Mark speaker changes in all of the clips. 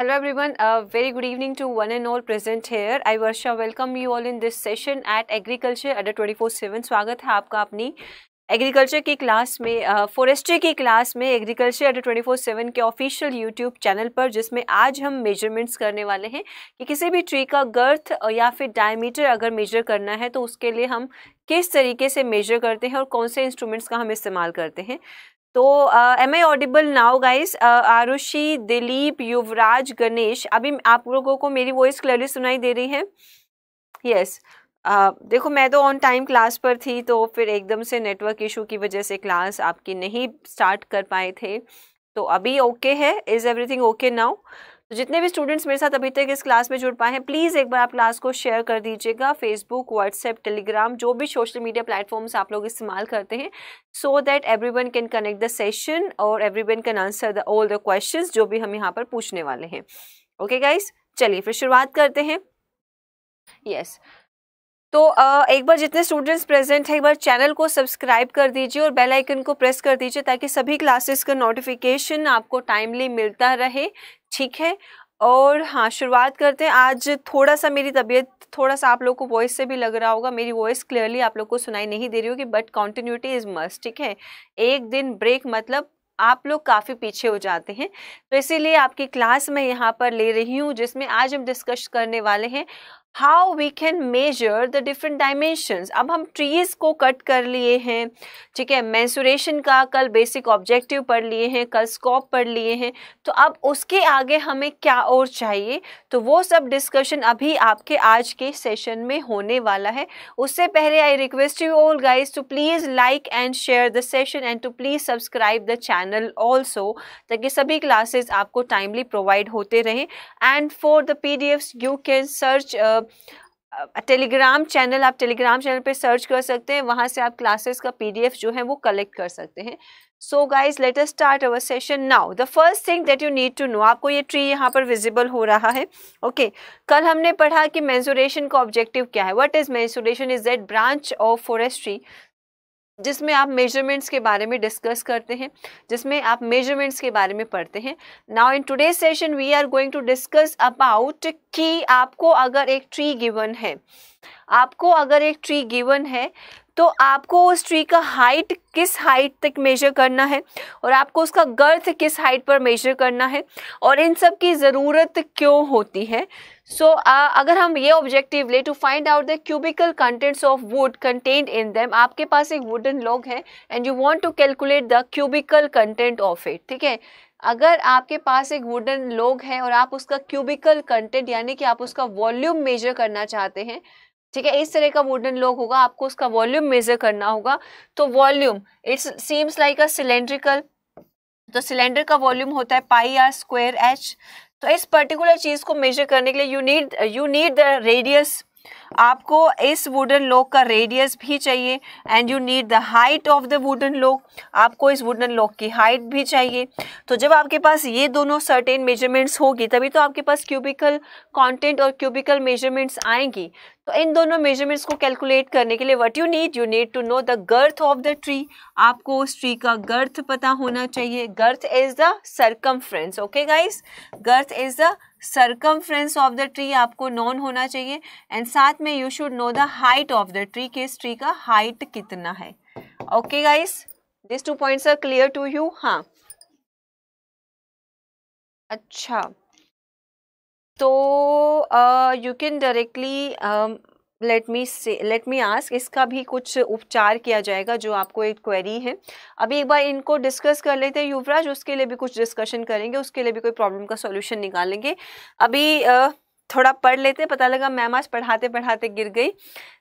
Speaker 1: Hello everyone, a uh, very good evening to one and all present here. I Varsha welcome you all in this session at Agriculture four seven स्वागत है आपका अपनी agriculture की class में forestry uh, की class में agriculture Adda twenty four seven के official YouTube channel पर जिसमें आज हम मेजरमेंट्स करने वाले हैं कि किसी भी ट्री का गर्थ uh, या फिर डायमीटर अगर मेजर करना है तो उसके लिए हम किस तरीके से मेजर करते हैं और कौन से इंस्ट्रूमेंट्स का हम इस्तेमाल करते हैं तो am I audible now guys Arushi Dilip Yuvraj Ganesh अभी आप लोगों को मेरी वॉइस क्लियरली सुनाई दे रही है यस yes. Uh, देखो मैं तो ऑन टाइम क्लास पर थी तो फिर एकदम से नेटवर्क इशू की वजह से क्लास आपकी नहीं स्टार्ट कर पाए थे तो अभी ओके okay है इज़ एवरीथिंग ओके नाउ तो जितने भी स्टूडेंट्स मेरे साथ अभी तक इस क्लास में जुड़ पाए हैं प्लीज़ एक बार आप क्लास को शेयर कर दीजिएगा फेसबुक व्हाट्सएप टेलीग्राम जो भी सोशल मीडिया प्लेटफॉर्म्स आप लोग इस्तेमाल करते हैं so that everyone can connect the session और everyone can answer the all the question जो भी हम यहाँ पर पूछने वाले हैं ओके गाइज चलिए फिर शुरुआत करते हैं यस yes. तो एक बार जितने स्टूडेंट्स प्रेजेंट हैं एक बार चैनल को सब्सक्राइब कर दीजिए और बेल आइकन को प्रेस कर दीजिए ताकि सभी क्लासेस का नोटिफिकेशन आपको टाइमली मिलता रहे ठीक है और हाँ शुरुआत करते हैं आज थोड़ा सा मेरी तबीयत थोड़ा सा आप लोग को वॉइस से भी लग रहा होगा मेरी वॉइस क्लियरली आप लोग को सुनाई नहीं दे रही होगी बट कॉन्टिन्यूटी इज़ मस्ट ठीक है एक दिन ब्रेक मतलब आप लोग काफ़ी पीछे हो जाते हैं तो इसीलिए आपकी क्लास मैं यहाँ पर ले रही हूँ जिसमें आज हम डिस्कस करने वाले हैं how we can measure the different dimensions अब हम ट्रीज़ को कट कर लिए हैं ठीक है मैंसुरेशन का कल बेसिक ऑब्जेक्टिव पढ़ लिए हैं कल स्कोप पढ़ लिए हैं तो अब उसके आगे हमें क्या और चाहिए तो वो सब डिस्कशन अभी आपके आज के सेशन में होने वाला है उससे पहले I request you all guys to please like and share the session and to please subscribe the channel also ताकि सभी क्लासेज आपको टाइमली प्रोवाइड होते रहें and for the P D F you can search Telegram channel आप Telegram channel पे search कर सकते हैं वहाँ से आप क्लासेस का पीडीएफ जो है वो कलेक्ट कर सकते हैं so guys let us start our session now the first thing that you need to know आपको ये ट्री यहाँ पर विजिबल हो रहा है ओके okay. कल हमने पढ़ा कि मेंसुरेशन का ऑब्जेक्टिव क्या है what is mensuration is that branch of forestry जिसमें आप मेजरमेंट्स के बारे में डिस्कस करते हैं जिसमें आप मेजरमेंट्स के बारे में पढ़ते हैं now in today session we are going to discuss about कि आपको अगर एक ट्री गिवन है आपको अगर एक ट्री गिवन है तो आपको उस ट्री का हाइट किस हाइट तक मेजर करना है और आपको उसका गर्थ किस हाइट पर मेजर करना है और इन सब की ज़रूरत क्यों होती है सो so, uh, अगर हम ये ऑब्जेक्टिव ले to find out the cubical contents of wood content in them आपके पास एक वुडन लॉग है and you want to calculate the cubical content of it ठीक है अगर आपके पास एक वुडन लॉग है और आप उसका क्यूबिकल कंटेंट यानी कि आप उसका वॉल्यूम मेजर करना चाहते हैं ठीक है इस तरह का वुडन लॉक होगा आपको उसका वॉल्यूम मेजर करना होगा तो volume it's seems like a cylindrical तो सिलेंडर का वॉल्यूम होता है पाई आर स्क्वायर एच तो इस पर्टिकुलर चीज को मेजर करने के लिए you need you need the radius आपको इस वुडन लॉक का रेडियस भी चाहिए and you need the height of the wooden log आपको इस वुडन लॉक की हाइट भी चाहिए तो जब आपके पास ये दोनों सर्टेन मेजरमेंट्स होगी तभी तो आपके पास क्यूबिकल कॉन्टेंट और क्यूबिकल मेजरमेंट्स आएंगी तो इन दोनों मेजरमेंट्स को कैलकुलेट करने के लिए what you need you need to know the girth of the tree आपको उस ट्री का गर्थ पता होना चाहिए girth is the circumference okay guys girth is the circumference of the tree आपको नॉन होना चाहिए एंड साथ में you should know the height of the tree किस ट्री का हाइट कितना है okay guys this two points are clear to you हाँ अच्छा तो you can directly let me say let me ask इसका भी कुछ उपचार किया जाएगा जो आपको एक क्वेरी है अभी एक बार इनको डिस्कस कर लेते हैं युवराज उसके लिए भी कुछ डिस्कशन करेंगे उसके लिए भी कोई प्रॉब्लम का सॉल्यूशन निकालेंगे अभी uh, थोड़ा पढ़ लेते पता लगा मैम आज पढ़ाते पढ़ाते गिर गई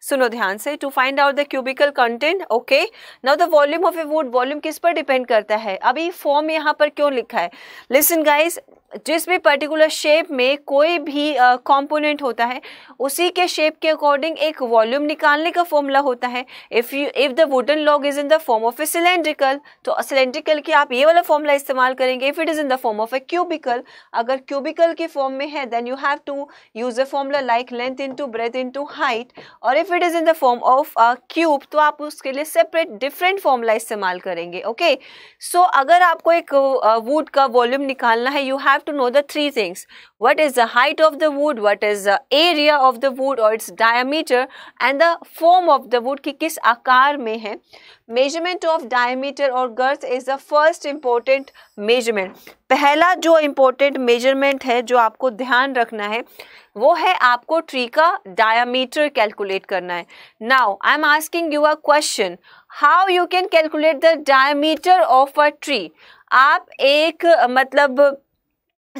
Speaker 1: सुनो ध्यान से to find out the cubical content okay now the volume of a wood volume किस पर डिपेंड करता है अभी फॉर्म यहाँ पर क्यों लिखा है लिसन गाइस जिस भी पर्टिकुलर शेप में कोई भी कंपोनेंट uh, होता है उसी के शेप के अकॉर्डिंग एक वॉल्यूम निकालने का फॉर्मूला होता है if you if the wooden log is in the form of a cylindrical तो सिलेंड्रिकल की आप ये वाला फॉर्मूला इस्तेमाल करेंगे if it is in the form of a cubical अगर क्यूबिकल के फॉर्म में है then you have to use a formula like length into breadth into height और if it is in the form of a cube तो आप उसके लिए separate different formula इस्तेमाल करेंगे ओके okay? सो so, अगर आपको एक वुड का वॉल्यूम निकालना है you have to know the three things what is the height of the wood what is the area of the wood और its diameter and the form of the wood कि किस आकार में है measurement of diameter और girth is the first important measurement पहला जो important measurement है जो आपको ध्यान रखना है वो है आपको ट्री का डायामीटर कैलकुलेट करना है now I am asking you a question how you can calculate the diameter of a tree आप एक मतलब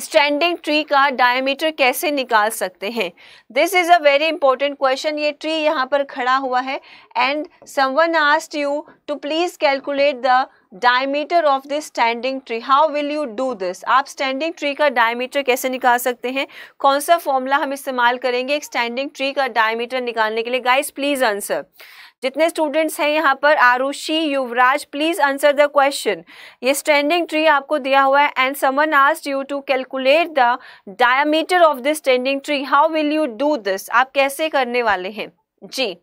Speaker 1: स्टैंडिंग ट्री का डायमीटर कैसे निकाल सकते हैं this is a very important question ये ट्री यहाँ पर खड़ा हुआ है and someone asked you to please calculate the diameter of this standing tree how will you do this आप स्टैंडिंग ट्री का डायमीटर कैसे निकाल सकते हैं कौन सा फॉर्मूला हम इस्तेमाल करेंगे एक स्टैंडिंग ट्री का डायमीटर निकालने के लिए गाइस प्लीज़ आंसर जितने स्टूडेंट्स हैं यहाँ पर Arushi Yuvraj please answer the question ये स्टैंडिंग ट्री आपको दिया हुआ है and someone asked you to calculate the diameter of this standing tree how will you do this आप कैसे करने वाले हैं जी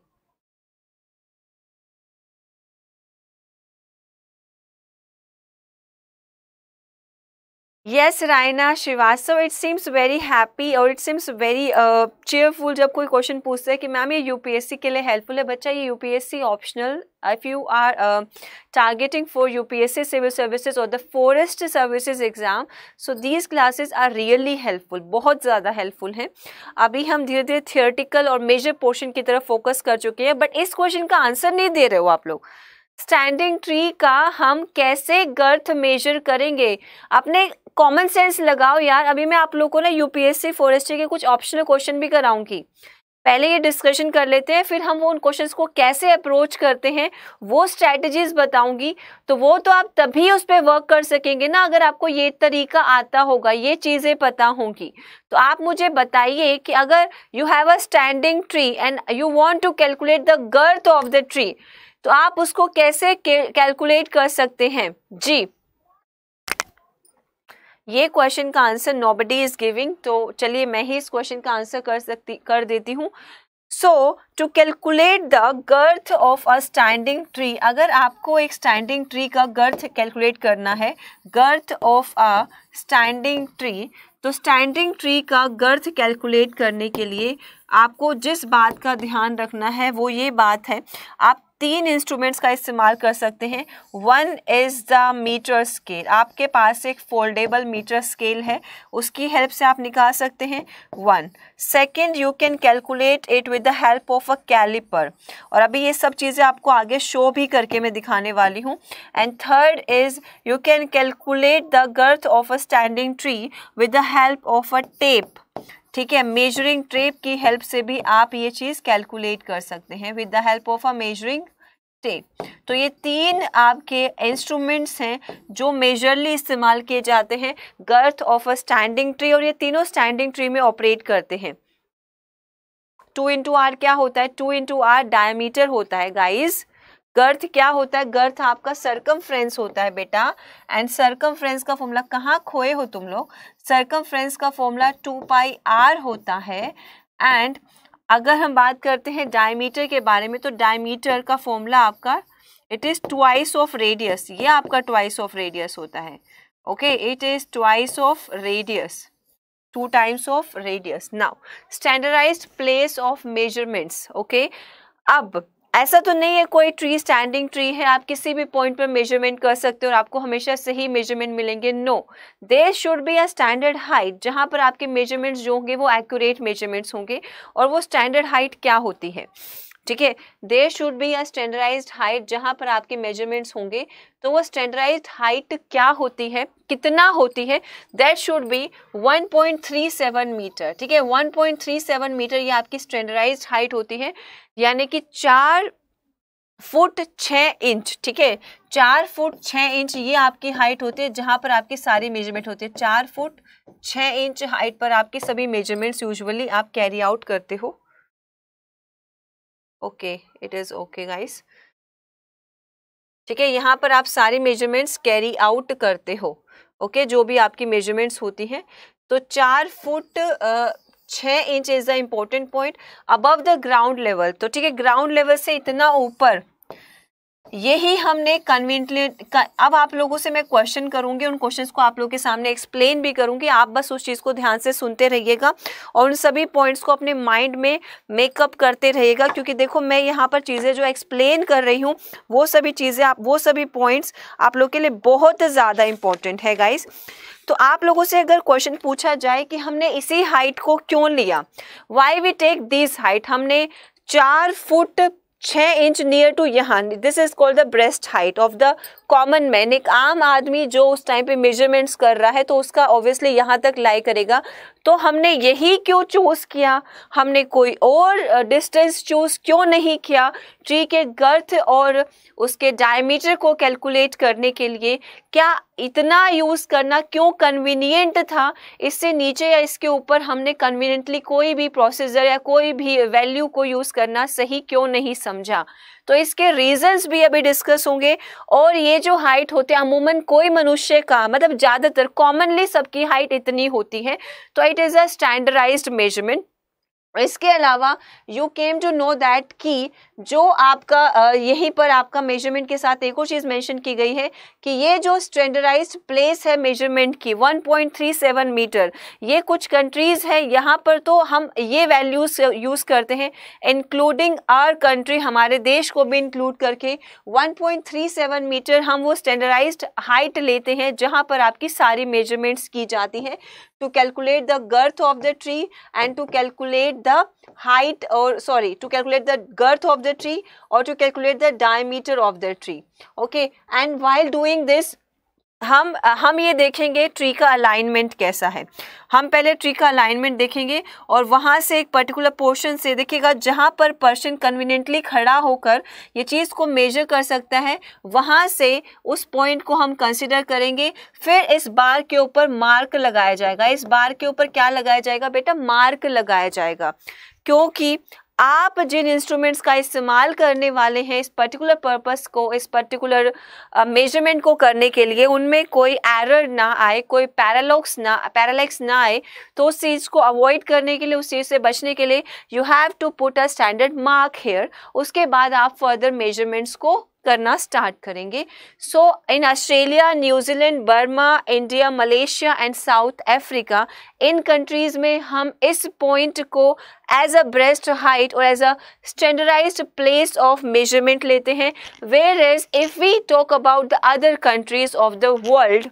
Speaker 1: yes Raina Srivastava it seems very happy और इट सीम्स वेरी चेयरफुल जब कोई क्वेश्चन पूछता है कि मैम ये यूपीएससी के लिए हेल्पफुल है बच्चा ये UPSC optional if you are targeting for UPSC civil services और the forest services exam so these classes are really helpful बहुत ज़्यादा हेल्पफुल हैं अभी हम धीरे धीरे थियोरटिकल और मेजर पोर्शन की तरफ फोकस कर चुके हैं बट इस क्वेश्चन का आंसर नहीं दे रहे हो आप लोग स्टैंडिंग ट्री का हम कैसे गर्थ मेजर करेंगे अपने कॉमन सेंस लगाओ यार अभी मैं आप लोग को ना यूपीएससी फॉरेस्ट्री के कुछ ऑप्शनल क्वेश्चन भी कराऊंगी पहले ये डिस्कशन कर लेते हैं फिर हम वो उन क्वेश्चंस को कैसे अप्रोच करते हैं वो स्ट्रैटेजीज बताऊंगी तो वो तो आप तभी उस पर वर्क कर सकेंगे ना अगर आपको ये तरीका आता होगा ये चीज़ें पता होंगी तो आप मुझे बताइए कि अगर you have a standing tree and you want to calculate the girth of the tree तो आप उसको कैसे कैलकुलेट कर सकते हैं जी ये क्वेश्चन का आंसर नोबडी इज गिविंग तो चलिए मैं ही इस क्वेश्चन का आंसर कर सकती कर देती हूँ so to calculate the girth of a standing tree अगर आपको एक स्टैंडिंग ट्री का गर्थ कैलकुलेट करना है girth of a standing tree तो स्टैंडिंग ट्री का गर्थ कैलकुलेट करने के लिए आपको जिस बात का ध्यान रखना है वो ये बात है आप तीन इंस्ट्रूमेंट्स का इस्तेमाल कर सकते हैं one is the metre scale आपके पास एक फोल्डेबल मीटर स्केल है उसकी हेल्प से आप निकाल सकते हैं one second you can calculate it with the help of a calliper और अभी ये सब चीज़ें आपको आगे शो भी करके मैं दिखाने वाली हूँ and third is you can calculate the girth of a standing tree with the help of a tape ठीक है मेजरिंग टेप की हेल्प से भी आप ये चीज़ कैलकुलेट कर सकते हैं with the help of a measuring tape तो ये तीन आपके इंस्ट्रूमेंट्स हैं जो मेजरली इस्तेमाल किए जाते हैं girth of a standing tree और ये तीनों स्टैंडिंग ट्री में ऑपरेट करते हैं टू इंटू आर क्या होता है टू इंटू आर डायमीटर होता है गाइज गर्थ क्या होता है गर्थ आपका सरकम होता है बेटा एंड सरकम का फॉर्मूला कहाँ खोए हो तुम लोग सर्कमफ्रेंस का फॉर्मूला टू पाई आर होता है एंड अगर हम बात करते हैं डायमीटर के बारे में तो डायमीटर का फॉर्मूला आपका it is twice of radius ये आपका ट्वाइस ऑफ रेडियस होता है okay it is twice of radius two times of radius now standardized place of measurements okay अब ऐसा तो नहीं है कोई ट्री स्टैंडिंग ट्री है आप किसी भी पॉइंट पर मेजरमेंट कर सकते हो और आपको हमेशा सही मेजरमेंट मिलेंगे no they should be a standard height जहाँ पर आपके मेजरमेंट्स जो होंगे वो एक्यूरेट मेजरमेंट्स होंगे और वो स्टैंडर्ड हाइट क्या होती है ठीक है there should be a standardize height जहाँ पर आपके मेजरमेंट्स होंगे तो वो स्टैंडर्डाइज हाइट क्या होती है कितना होती है देट शुड बी 1.37 मीटर ठीक है 1.37 मीटर ये आपकी स्टैंडर्डाइज हाइट होती है यानी कि चार फुट छः इंच ठीक है चार फुट छः इंच ये आपकी हाइट होती है जहाँ पर आपकी सारी मेजरमेंट होते हैं चार फुट छः इंच हाइट पर आपके सभी मेजरमेंट्स यूजुअली आप कैरी आउट करते हो okay it is okay guys ठीक है यहाँ पर आप सारे मेजरमेंट्स कैरी आउट करते हो ओके okay? जो भी आपकी मेजरमेंट्स होती हैं तो चार फुट छः inch is the important point above the ground level तो ठीक है ग्राउंड लेवल से इतना ऊपर यही हमने कन्वीनियंटली अब आप लोगों से मैं क्वेश्चन करूंगी उन क्वेश्चंस को आप लोगों के सामने एक्सप्लेन भी करूंगी आप बस उस चीज़ को ध्यान से सुनते रहिएगा और उन सभी पॉइंट्स को अपने माइंड में मेकअप करते रहिएगा क्योंकि देखो मैं यहाँ पर चीज़ें जो एक्सप्लेन कर रही हूँ वो सभी चीज़ें आप वो सभी पॉइंट्स आप लोग के लिए बहुत ज़्यादा इंपॉर्टेंट है गाइज तो आप लोगों से अगर क्वेश्चन पूछा जाए कि हमने इसी हाइट को क्यों लिया why we take this height हमने चार फुट छः इंच नियर टू यहाँ this is called the breast height of the common man एक आम आदमी जो उस टाइम पे मेजरमेंट्स कर रहा है तो उसका ऑब्वियसली यहाँ तक लाई करेगा तो हमने यही क्यों चूज़ किया हमने कोई और डिस्टेंस चूज़ क्यों नहीं किया ट्री के गर्थ और उसके डायमीटर को कैलकुलेट करने के लिए क्या इतना यूज़ करना क्यों कन्वीनियंट था इससे नीचे या इसके ऊपर हमने कन्वीनियंटली कोई भी प्रोसीजर या कोई भी वैल्यू को यूज़ करना सही क्यों नहीं समझा तो इसके रीजंस भी अभी डिस्कस होंगे और ये जो हाइट होते हैं अमूमन कोई मनुष्य का मतलब ज़्यादातर कॉमनली सबकी हाइट इतनी होती है तो it is a standardized measurement इसके अलावा you came to know that कि जो आपका यहीं पर आपका मेजरमेंट के साथ एक और चीज़ मेंशन की गई है कि ये जो स्टैंडर्डाइज्ड प्लेस है मेजरमेंट की 1.37 मीटर ये कुछ कंट्रीज़ हैं यहाँ पर तो हम ये वैल्यूज़ यूज़ करते हैं इंक्लूडिंग आर कंट्री हमारे देश को भी इंक्लूड करके 1.37 मीटर हम वो स्टैंडर्डाइज हाइट लेते हैं जहाँ पर आपकी सारी मेजरमेंट्स की जाती हैं to calculate the girth of the tree and to calculate calculate the height or sorry to calculate the girth of the tree or to calculate the diameter of the tree okay and while doing this हम हम ये देखेंगे tree का alignment कैसा है हम पहले tree का अलाइनमेंट देखेंगे और वहाँ से एक पर्टिकुलर पोर्शन से देखिएगा जहाँ पर पर्सन कन्वीनियंटली खड़ा होकर ये चीज़ को मेजर कर सकता है वहाँ से उस पॉइंट को हम कंसिडर करेंगे फिर इस बार के ऊपर मार्क लगाया जाएगा इस बार के ऊपर क्या लगाया जाएगा बेटा मार्क लगाया जाएगा क्योंकि आप जिन इंस्ट्रूमेंट्स का इस्तेमाल करने वाले हैं इस पर्टिकुलर पर्पस को इस पर्टिकुलर मेजरमेंट uh, को करने के लिए उनमें कोई एरर ना आए कोई पैरालॉक्स ना पैरालैक्स ना आए तो उस चीज़ को अवॉइड करने के लिए उस चीज़ से बचने के लिए you have to put a standard mark here उसके बाद आप फर्दर मेजरमेंट्स को करना स्टार्ट करेंगे so in Australia New Zealand Burma India Malaysia and South Africa in countries में हम इस पॉइंट को एज अ ब्रेस्ट हाइट और as a standardise place of measurement लेते हैं where is if we talk about the other countries of the world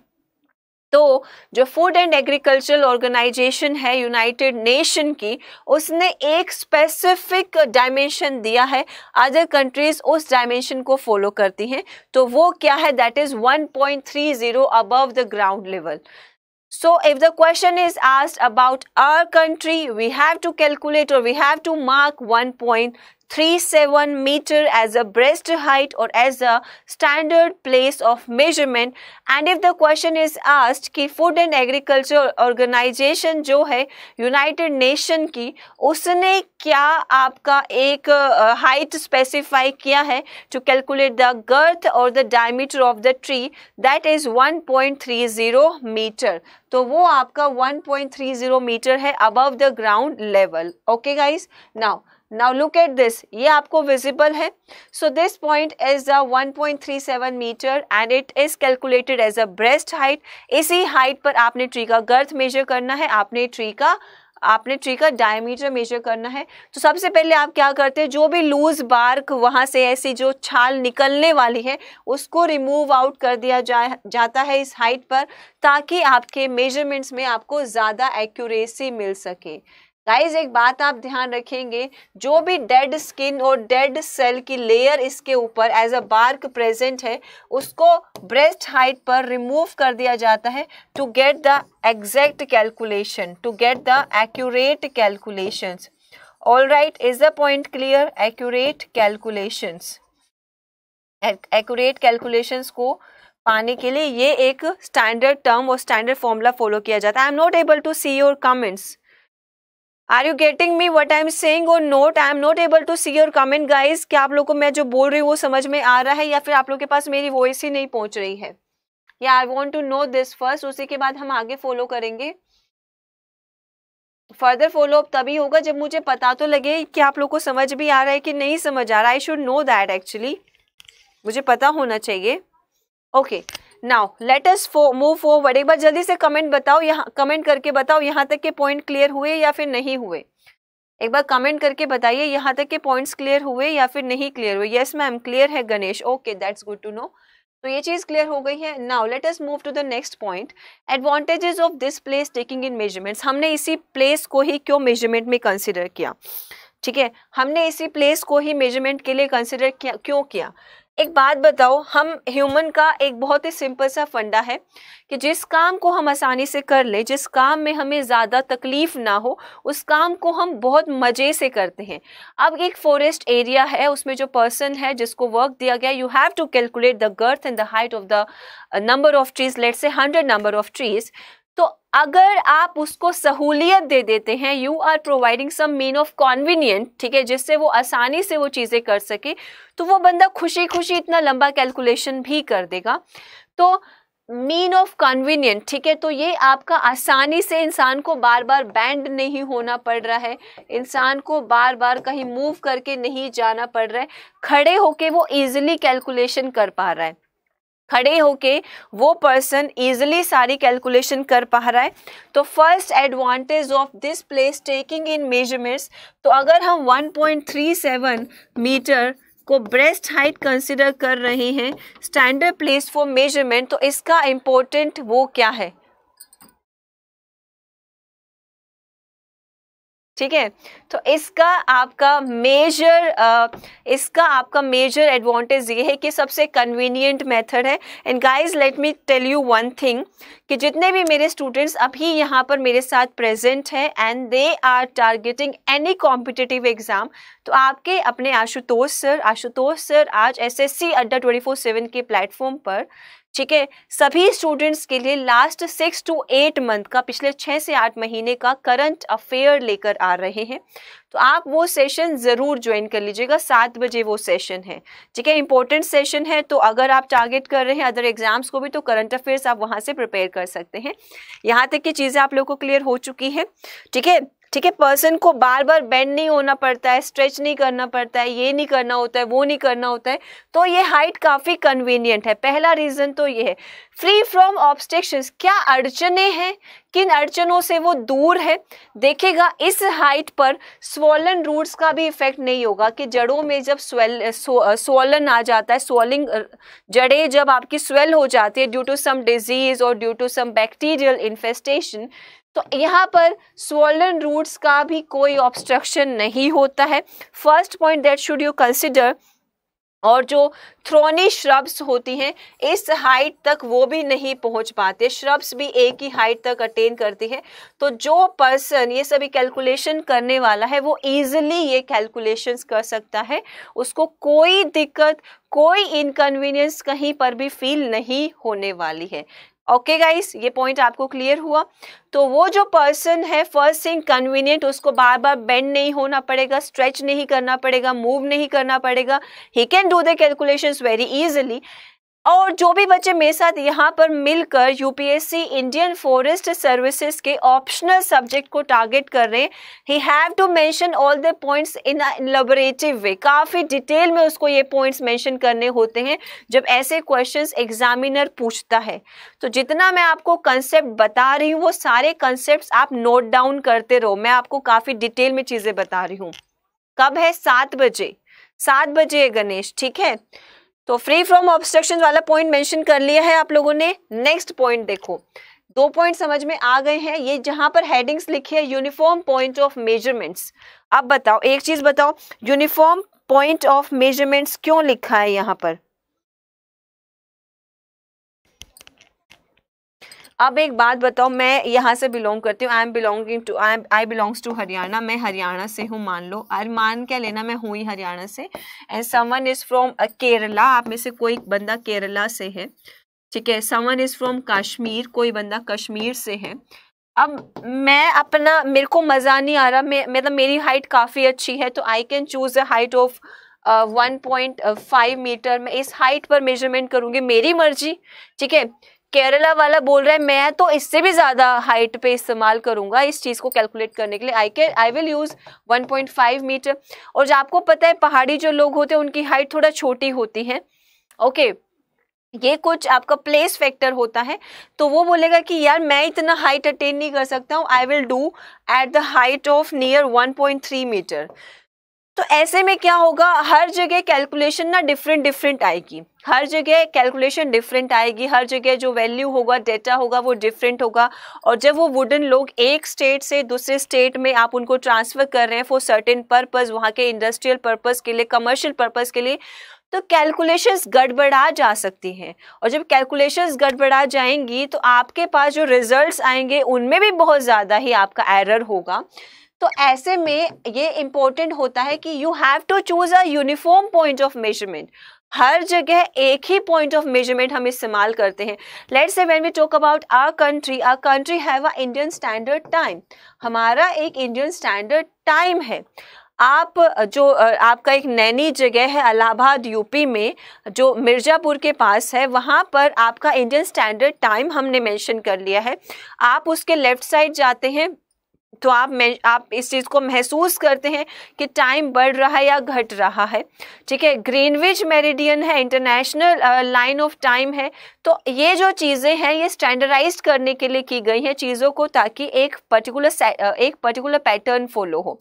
Speaker 1: तो जो Food and Agricultural Organisation है यूनाइटेड नेशन की उसने एक स्पेसिफिक डायमेंशन दिया है अदर कंट्रीज उस डायमेंशन को फॉलो करती हैं तो वो क्या है that is 1.30 above the ground level So if the question is asked about our country, we have to calculate or we have to mark 37 meter as a breast height or as a standard place of measurement and if the question is asked कि Food and agriculture Organisation जो है United Nation की उसने क्या आपका एक height uh, specify किया है टू कैलकुलेट द गर्थ और the diameter of the tree that is 1.30 metre तो वो आपका 1.30 मीटर है above the ground level okay guys now now look at this ये आपको विजिबल है so this point is the 1.37 metre and it is calculated as a breast height इसी height पर आपने ट्री का गर्थ मेजर करना है आपने ट्री का आपने ट्री का डायमीटर मेजर करना है तो सबसे पहले आप क्या करते हैं जो भी लूज बार्क वहाँ से ऐसी जो छाल निकलने वाली है उसको रिमूव आउट कर दिया जा जाता है इस हाइट पर ताकि आपके मेजरमेंट्स में आपको ज़्यादा एक्यूरेसी मिल सके गाइज एक बात आप ध्यान रखेंगे जो भी डेड स्किन और डेड सेल की लेयर इसके ऊपर एज अ बार्क प्रेजेंट है उसको ब्रेस्ट हाइट पर रिमूव कर दिया जाता है to get the exact calculation to get the accurate calculations all right is the point clear accurate calculations accurate calculations को पाने के लिए ये एक स्टैंडर्ड टर्म और स्टैंडर्ड फॉर्मूला फॉलो किया जाता है I am not able to see your comments are you getting me what I am saying और not I am not able to see your comment guys क्या आप लोग को मैं जो बोल रही हूँ वो समझ में आ रहा है या फिर आप लोग के पास मेरी वॉइस ही नहीं पहुँच रही है या I want to know this first उसी के बाद हम आगे फॉलो करेंगे फर्दर फॉलोअप तभी होगा जब मुझे पता तो लगे कि आप लोग को समझ भी आ रहा है कि नहीं समझ आ रहा I should know that actually मुझे पता होना चाहिए okay okay. Now let us move forward एक बार जल्दी से कमेंट बताओ यहाँ कमेंट करके बताओ यहाँ तक के पॉइंट क्लियर हुए या फिर नहीं हुए एक बार कमेंट करके बताइए यहाँ तक के पॉइंट्स क्लियर हुए या फिर नहीं क्लियर हुए यस मैम क्लियर है Ganesh okay that's good to know तो ये चीज़ क्लियर हो गई है now let us move to the next point advantages of this place taking in measurements हमने इसी प्लेस को ही क्यों मेजरमेंट में कंसिडर किया ठीक है हमने इसी प्लेस को ही मेजरमेंट के लिए कंसिडर किया क्यों किया एक बात बताओ हम ह्यूमन का एक बहुत ही सिंपल सा फंडा है कि जिस काम को हम आसानी से कर ले जिस काम में हमें ज़्यादा तकलीफ ना हो उस काम को हम बहुत मज़े से करते हैं अब एक फॉरेस्ट एरिया है उसमें जो पर्सन है जिसको वर्क दिया गया you have to calculate the girth and the height of the number of trees let say hundred number of trees तो अगर आप उसको सहूलियत दे देते हैं you are providing some mean of convenient ठीक है जिससे वो आसानी से वो चीज़ें कर सके तो वो बंदा खुशी खुशी इतना लंबा कैलकुलेशन भी कर देगा तो मीन ऑफ कन्वीनियंट ठीक है तो ये आपका आसानी से इंसान को बार बार बैंड नहीं होना पड़ रहा है इंसान को बार बार कहीं मूव करके नहीं जाना पड़ रहा है खड़े होके वो ईजिली कैलकुलेशन कर पा रहा है खड़े होके वो पर्सन ईजिली सारी कैलकुलेशन कर पा रहा है तो first advantage of this place taking in measurements तो अगर हम 1.37 मीटर को ब्रेस्ट हाइट कंसिडर कर रहे हैं स्टैंडर्ड प्लेस फॉर मेजरमेंट तो इसका इम्पोर्टेंट वो क्या है ठीक है तो इसका आपका मेजर इसका आपका मेजर एडवांटेज ये है कि सबसे कन्वीनियंट मेथड है and guys let me tell you one thing कि जितने भी मेरे स्टूडेंट्स अभी यहाँ पर मेरे साथ प्रेजेंट हैं and they are targeting any competitive exam तो आपके अपने आशुतोष सर आशुतोष सर आज SSC Adda twenty four seven के प्लेटफॉर्म पर ठीक है सभी स्टूडेंट्स के लिए last six to eight month का पिछले छः से आठ महीने का करंट अफेयर लेकर आ रहे हैं तो आप वो सेशन ज़रूर ज्वाइन कर लीजिएगा सात बजे वो सेशन है ठीक है इंपॉर्टेंट सेशन है तो अगर आप टारगेट कर रहे हैं अदर एग्जाम्स को भी तो करंट अफेयर्स आप वहाँ से प्रिपेयर कर सकते हैं यहाँ तक की चीज़ें आप लोग को क्लियर हो चुकी है ठीक है ठीक है पर्सन को बार बार बेंड नहीं होना पड़ता है स्ट्रेच नहीं करना पड़ता है ये नहीं करना होता है वो नहीं करना होता है तो ये हाइट काफ़ी कन्वीनियंट है पहला रीज़न तो ये है फ्री फ्रॉम ऑब्स्टेक्शंस क्या अड़चने हैं किन अड़चनों से वो दूर है देखेगा इस हाइट पर स्वॉलन रूट्स का भी इफेक्ट नहीं होगा कि जड़ों में जब स्वेल स्वॉलन आ जाता है स्वॉलिंग जड़ें जब आपकी स्वेल हो जाती है ड्यू टू सम डिजीज़ और due to some bacterial infestation तो यहाँ पर स्वॉलन रूट्स का भी कोई ऑब्स्ट्रक्शन नहीं होता है first point that should you consider और जो थ्रोनी श्रब्स होती हैं इस हाइट तक वो भी नहीं पहुंच पाते श्रब्स भी एक ही हाइट तक अटेन करती है तो जो पर्सन ये सभी कैलकुलेशन करने वाला है वो ईजिली ये कैलकुलेशंस कर सकता है उसको कोई दिक्कत कोई इनकन्वीनियंस कहीं पर भी फील नहीं होने वाली है ओके गाइस ये पॉइंट आपको क्लियर हुआ तो वो जो पर्सन है फर्स्ट थिंग कन्वीनियंट उसको बार बार बेंड नहीं होना पड़ेगा स्ट्रेच नहीं करना पड़ेगा मूव नहीं करना पड़ेगा he can do the calculations very easily और जो भी बच्चे मेरे साथ यहाँ पर मिलकर यूपीएससी इंडियन फॉरेस्ट सर्विसेज के ऑप्शनल सब्जेक्ट को टारगेट कर रहे हैं he have to mention all the points in elaborative way काफ़ी डिटेल में उसको ये पॉइंट्स मेंशन करने होते हैं जब ऐसे क्वेश्चंस एग्जामिनर पूछता है तो जितना मैं आपको कंसेप्ट बता रही हूँ वो सारे कंसेप्ट आप नोट डाउन करते रहो मैं आपको काफ़ी डिटेल में चीज़ें बता रही हूँ कब है सात बजे सात बजे है गणेश ठीक है तो फ्री फ्रॉम ऑब्स्ट्रक्शन वाला पॉइंट मेंशन कर लिया है आप लोगों ने नेक्स्ट पॉइंट देखो दो पॉइंट समझ में आ गए हैं ये जहां पर हेडिंग्स लिखी है यूनिफॉर्म पॉइंट ऑफ मेजरमेंट्स अब बताओ एक चीज बताओ यूनिफॉर्म पॉइंट ऑफ मेजरमेंट्स क्यों लिखा है यहाँ पर अब एक बात बताओ मैं यहाँ से बिलोंग करती हूँ I am belonging to I I belongs to Haryana मैं हरियाणा से हूँ मान लो अरे मान क्या लेना मैं हूँ ही हरियाणा से and someone is from Kerala आप में से कोई बंदा केरला से है ठीक है समवन इज़ फ्रॉम कश्मीर कोई बंदा कश्मीर से है अब मैं अपना मेरे को मज़ा नहीं आ रहा मैं मतलब मेरी हाइट काफ़ी अच्छी है तो I can choose a height of one point five metre मैं इस हाइट पर मेजरमेंट करूँगी मेरी मर्जी ठीक है केरला वाला बोल रहा है मैं तो इससे भी ज़्यादा हाइट पे इस्तेमाल करूंगा इस चीज़ को कैलकुलेट करने के लिए आई के आई विल यूज़ 1.5 मीटर और जो आपको पता है पहाड़ी जो लोग होते हैं उनकी हाइट थोड़ा छोटी होती है ओके ये कुछ आपका प्लेस फैक्टर होता है तो वो बोलेगा कि यार मैं इतना हाइट अटेन नहीं कर सकता हूँ I will do at the height of near 1.3 metre तो ऐसे में क्या होगा हर जगह कैलकुलेशन ना डिफरेंट डिफरेंट आएगी हर जगह कैलकुलेशन डिफरेंट आएगी हर जगह जो वैल्यू होगा डेटा होगा वो डिफरेंट होगा और जब वो वुडन लोग एक स्टेट से दूसरे स्टेट में आप उनको ट्रांसफ़र कर रहे हैं फॉर सर्टेन पर्पज़ वहाँ के इंडस्ट्रियल पर्पज़ के लिए कमर्शियल पर्पज़ के लिए तो कैलकुलेशंस गड़बड़ा जा सकती हैं और जब कैलकुलेशंस गड़बड़ा जाएंगी तो आपके पास जो रिजल्ट्स आएंगे उनमें भी बहुत ज़्यादा ही आपका एरर होगा तो ऐसे में ये इम्पोर्टेंट होता है कि you have to choose a uniform point of measurement हर जगह एक ही पॉइंट ऑफ मेजरमेंट हम इस्तेमाल करते हैं let's say when we talk about our country our country have a Indian standard time हमारा एक इंडियन स्टैंडर्ड टाइम है आप जो आपका एक नैनी जगह है अलाहाबाद यूपी में जो मिर्ज़ापुर के पास है वहाँ पर आपका इंडियन स्टैंडर्ड टाइम हमने मेंशन कर लिया है आप उसके लेफ़्ट साइड जाते हैं तो आप आप इस चीज़ को महसूस करते हैं कि टाइम बढ़ रहा है या घट रहा है ठीक है ग्रीनविच मेरिडियन है इंटरनेशनल लाइन ऑफ टाइम है तो ये जो चीज़ें हैं ये स्टैंडर्डाइज करने के लिए की गई हैं चीज़ों को ताकि एक पर्टिकुलर एक पर्टिकुलर पैटर्न फॉलो हो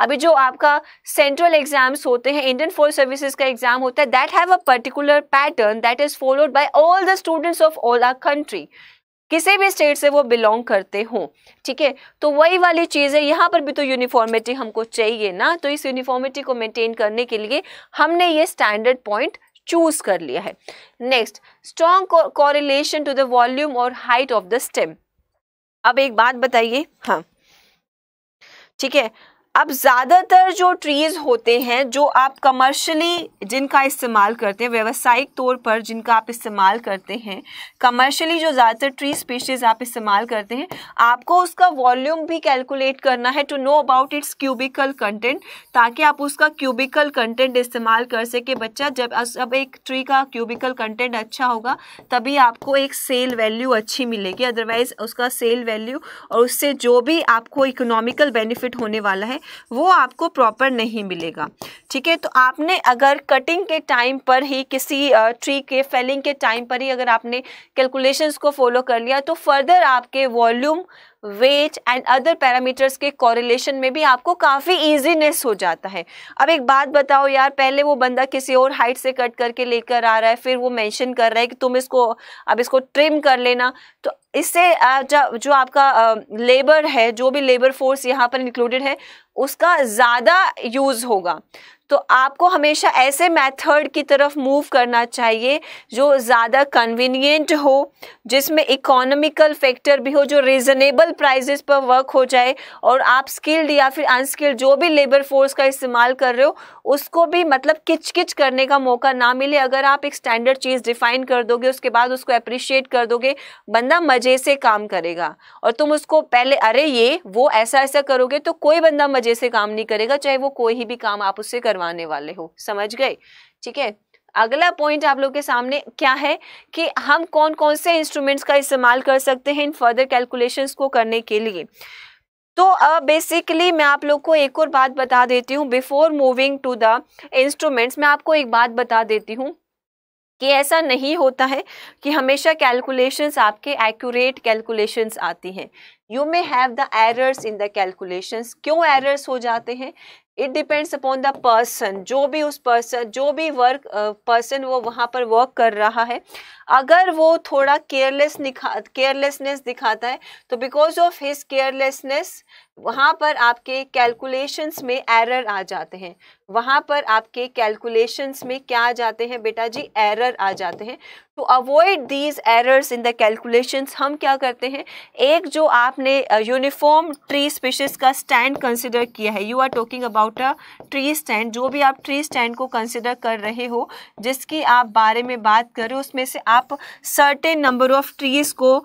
Speaker 1: अभी जो आपका सेंट्रल एग्जाम्स होते हैं इंडियन फोर्स सर्विसेज का एग्जाम होता है that have a particular pattern that is followed by all the students of all our country किसी भी स्टेट से वो बिलोंग करते हों ठीक है तो वही वाली चीज़ है यहाँ पर भी तो यूनिफॉर्मिटी हमको चाहिए ना तो इस यूनिफॉर्मिटी को मेंटेन करने के लिए हमने ये स्टैंडर्ड पॉइंट चूज कर लिया है next strong correlation to the volume और हाइट ऑफ द स्टेम अब एक बात बताइए हाँ ठीक है अब ज़्यादातर जो ट्रीज़ होते हैं जो आप कमर्शली जिनका इस्तेमाल करते हैं व्यवसायिक तौर पर जिनका आप इस्तेमाल करते हैं कमर्शली जो ज़्यादातर ट्री स्पीशीज़ आप इस्तेमाल करते हैं आपको उसका वॉल्यूम भी कैलकुलेट करना है to know about its cubical content ताकि आप उसका क्यूबिकल कंटेंट इस्तेमाल कर सके बच्चा जब अब एक ट्री का क्यूबिकल कंटेंट अच्छा होगा तभी आपको एक सेल वैल्यू अच्छी मिलेगी अदरवाइज़ उसका सेल वैल्यू और उससे जो भी आपको इकोनॉमिकल बेनिफिट होने वाला है वो आपको प्रॉपर नहीं मिलेगा ठीक है तो आपने अगर कटिंग के टाइम पर ही किसी ट्री के फेलिंग के टाइम पर ही अगर आपने कैलकुलेशंस को फॉलो कर लिया तो फर्दर आपके volume weight and other parameters के कॉरिलेशन में भी आपको काफ़ी ईजीनेस हो जाता है अब एक बात बताओ यार पहले वो बंदा किसी और हाइट से कट करके लेकर आ रहा है फिर वो मेंशन कर रहा है कि तुम इसको अब इसको ट्रिम कर लेना तो इससे जो आपका लेबर है जो भी लेबर फोर्स यहाँ पर इंक्लूडेड है उसका ज़्यादा यूज़ होगा तो आपको हमेशा ऐसे मेथड की तरफ मूव करना चाहिए जो ज़्यादा कन्वीनियंट हो जिसमें इकोनॉमिकल फैक्टर भी हो जो रीज़नेबल प्राइजेस पर वर्क हो जाए और आप स्किल्ड या फिर अनस्किल्ड जो भी लेबर फोर्स का इस्तेमाल कर रहे हो उसको भी मतलब किच किच करने का मौका ना मिले अगर आप एक स्टैंडर्ड चीज़ डिफाइन कर दोगे उसके बाद उसको अप्रिशिएट कर दोगे बंदा मज़े से काम करेगा और तुम उसको पहले अरे ये वो ऐसा ऐसा करोगे तो कोई बंदा मज़े से काम नहीं करेगा चाहे वो कोई भी काम आप उससे करवा करवाने वाले हो समझ गए ठीक है अगला पॉइंट आप लोग के सामने क्या है कि हम कौन कौन से इंस्ट्रूमेंट्स का इस्तेमाल कर सकते हैं इन फर्दर कैलकुलेशंस को करने के लिए तो अब बेसिकली मैं आप लोग को एक और बात बता देती हूँ before moving to the instruments मैं आपको एक बात बता देती हूँ कि ऐसा नहीं होता है कि हमेशा कैलकुलेशंस आपके एक्यूरेट कैलकुलेशंस आती हैं you may have the errors in the calculations क्यों एरर्स हो जाते हैं it depends upon the person जो भी उस पर्सन जो भी वर्क पर्सन वो वहाँ पर वर्क कर रहा है अगर वो थोड़ा केयरलेस निखा केयरलेसनेस दिखाता है तो बिकॉज ऑफ हिज केयरलेसनेस वहाँ पर आपके कैलकुलेशंस में एरर आ जाते हैं वहाँ पर आपके कैलकुलेशंस में क्या आ जाते हैं बेटा जी एरर आ जाते हैं to avoid these errors in the calculations हम क्या करते हैं एक जो आपने यूनिफॉर्म ट्री स्पीशीज का स्टैंड कंसिडर किया है you are talking about a tree stand जो भी आप ट्री स्टैंड को कंसिडर कर रहे हो जिसकी आप बारे में बात करें उसमें से आप सर्टेन नंबर ऑफ ट्रीज़ को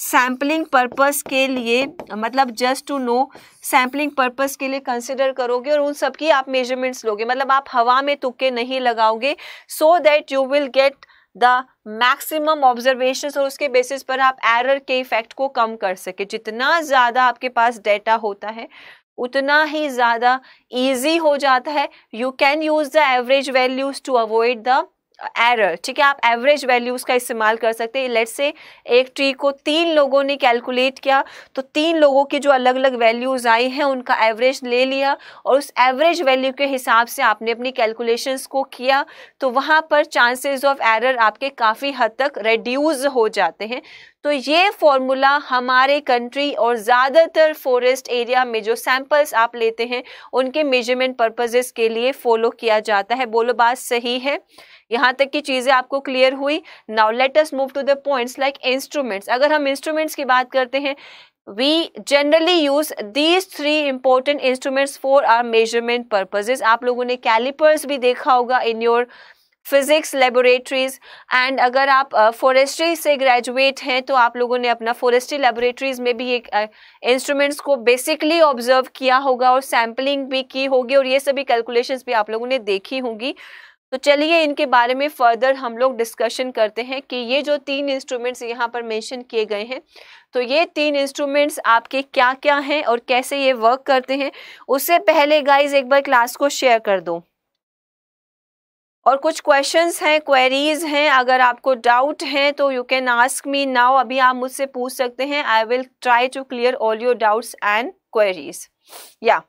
Speaker 1: सैम्पलिंग पर्पस के लिए मतलब just to know sampling purpose के लिए कंसिडर करोगे और उन सब की आप मेजरमेंट्स लोगे मतलब आप हवा में तुक्के नहीं लगाओगे so that you will get the maximum observation और उसके बेसिस पर आप एरर के इफेक्ट को कम कर सके जितना ज़्यादा आपके पास डेटा होता है उतना ही ज़्यादा ईजी हो जाता है you can use the average values to avoid the error ठीक है आप एवरेज वैल्यूज़ का इस्तेमाल कर सकते हैं लेट से एक ट्री को तीन लोगों ने कैलकुलेट किया तो तीन लोगों की जो अलग अलग वैल्यूज़ आई हैं उनका एवरेज ले लिया और उस एवरेज वैल्यू के हिसाब से आपने अपनी कैलकुलेशंस को किया तो वहाँ पर चांसेस ऑफ एरर आपके काफ़ी हद तक रेड्यूज हो जाते हैं तो ये फॉर्मूला हमारे कंट्री और ज़्यादातर फॉरेस्ट एरिया में जो सैंपल्स आप लेते हैं उनके मेजरमेंट पर्पजेस के लिए फॉलो किया जाता है बोलो बात सही है यहाँ तक की चीज़ें आपको क्लियर हुई now let us move to the points like instruments अगर हम इंस्ट्रूमेंट्स की बात करते हैं we generally use these three important instruments for our measurement purposes आप लोगों ने calipers भी देखा होगा in your physics laboratories and अगर आप फॉरेस्ट्री से ग्रेजुएट हैं तो आप लोगों ने अपना फॉरेस्ट्री लेबोरेटरीज में भी एक इंस्ट्रूमेंट्स को बेसिकली ऑब्जर्व किया होगा और सैम्पलिंग भी की होगी और ये सभी कैलकुलेशंस भी आप लोगों ने देखी होंगी तो चलिए इनके बारे में फर्दर हम लोग डिस्कशन करते हैं कि ये जो तीन इंस्ट्रूमेंट्स यहाँ पर मेंशन किए गए हैं तो ये तीन इंस्ट्रूमेंट्स आपके क्या क्या हैं और कैसे ये वर्क करते हैं उससे पहले गाइज एक बार क्लास को शेयर कर दो और कुछ क्वेश्चंस हैं क्वेरीज हैं अगर आपको डाउट हैं तो you can ask me now अभी आप मुझसे पूछ सकते हैं I will try to clear all your doubts and queries या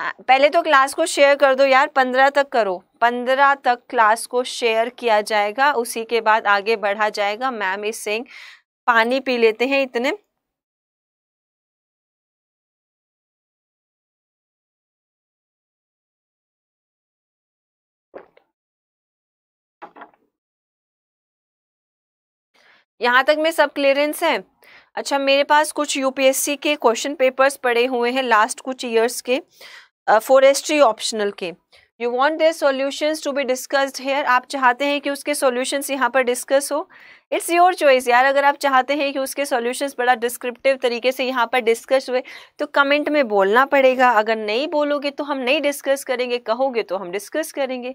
Speaker 1: पहले तो क्लास को शेयर कर दो यार पंद्रह तक करो पंद्रह तक क्लास को शेयर किया जाएगा उसी के बाद आगे बढ़ा जाएगा मैम इज सिंह पानी पी लेते हैं इतने यहाँ तक में सब क्लियरेंस है अच्छा मेरे पास कुछ यूपीएससी के क्वेश्चन पेपर्स पड़े हुए हैं लास्ट कुछ ईयर्स के फॉरेस्ट्री uh, ऑप्शनल के you want their solutions to be discussed here आप चाहते हैं कि उसके सोल्यूशंस यहाँ पर डिस्कस हो इट्स योर चॉइस यार अगर आप चाहते हैं कि उसके सॉल्यूशंस बड़ा डिस्क्रिप्टिव तरीके से यहाँ पर डिस्कस हुए तो कमेंट में बोलना पड़ेगा अगर नहीं बोलोगे तो हम नहीं डिस्कस करेंगे कहोगे तो हम डिस्कस करेंगे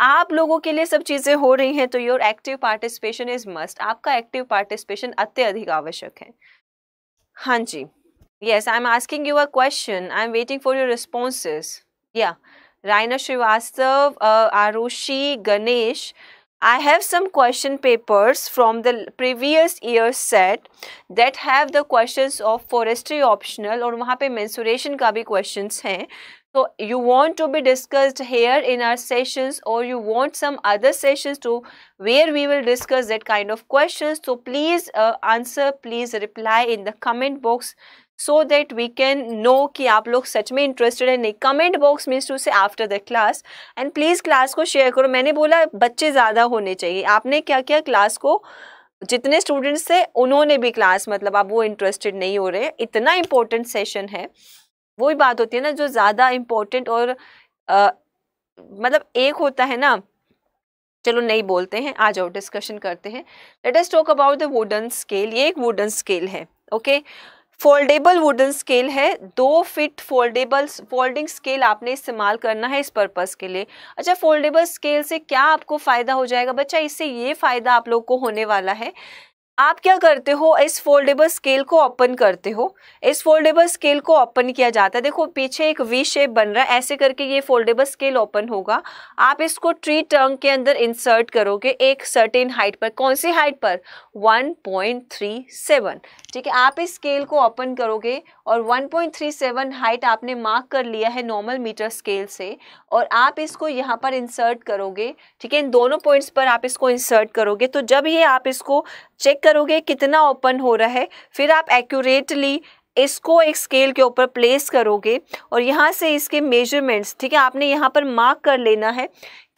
Speaker 1: आप लोगों के लिए सब चीज़ें हो रही हैं तो your active participation is must आपका एक्टिव पार्टिसिपेशन अत्यधिक आवश्यक है हाँ जी yes I am asking you a question I am waiting for your responses या Raina Srivastava Arushi Ganesh I have some question papers from the previous year set that have the questions of forestry optional or वहाँ mensuration का भी questions so you want to be discussed here in our sessions or you want some other sessions to where we will discuss that kind of questions so please uh, answer please reply in the comment box so that we can know कि आप लोग सच में interested है नहीं comment box means to say after the class and please class को share करो मैंने बोला बच्चे ज़्यादा होने चाहिए आपने क्या किया क्लास को जितने स्टूडेंट्स थे उन्होंने भी क्लास मतलब आप वो इंटरेस्टेड नहीं हो रहे इतना इम्पोर्टेंट सेशन है वही बात होती है ना जो ज़्यादा इम्पोर्टेंट और आ, मतलब एक होता है ना चलो नहीं बोलते हैं आ जाओ डिस्कशन करते हैं let us talk about the wooden scale ये एक वुडन स्केल है okay okay? Foldable wooden scale है दो फिट फोल्डेबल फोल्डिंग स्केल आपने इस्तेमाल करना है इस पर्पज़ के लिए अच्छा फोल्डेबल स्केल से क्या आपको फ़ायदा हो जाएगा बच्चा इससे ये फ़ायदा आप लोग को होने वाला है आप क्या करते हो इस फोल्डेबल स्केल को ओपन करते हो इस फोल्डेबल स्केल को ओपन किया जाता है देखो पीछे एक वी शेप बन रहा है ऐसे करके ये फोल्डेबल स्केल ओपन होगा आप इसको ट्री टर्म के अंदर इंसर्ट करोगे एक सर्टेन हाइट पर कौन सी हाइट पर 1.37 ठीक है आप इस स्केल को ओपन करोगे और 1.37 हाइट आपने मार्क कर लिया है नॉर्मल मीटर स्केल से और आप इसको यहाँ पर इंसर्ट करोगे ठीक है इन दोनों पॉइंट्स पर आप इसको इंसर्ट करोगे तो जब ये आप इसको चेक करोगे कितना ओपन हो रहा है फिर आप एक्यूरेटली इसको एक स्केल के ऊपर प्लेस करोगे और यहाँ से इसके मेजरमेंट्स ठीक है आपने यहाँ पर मार्क कर लेना है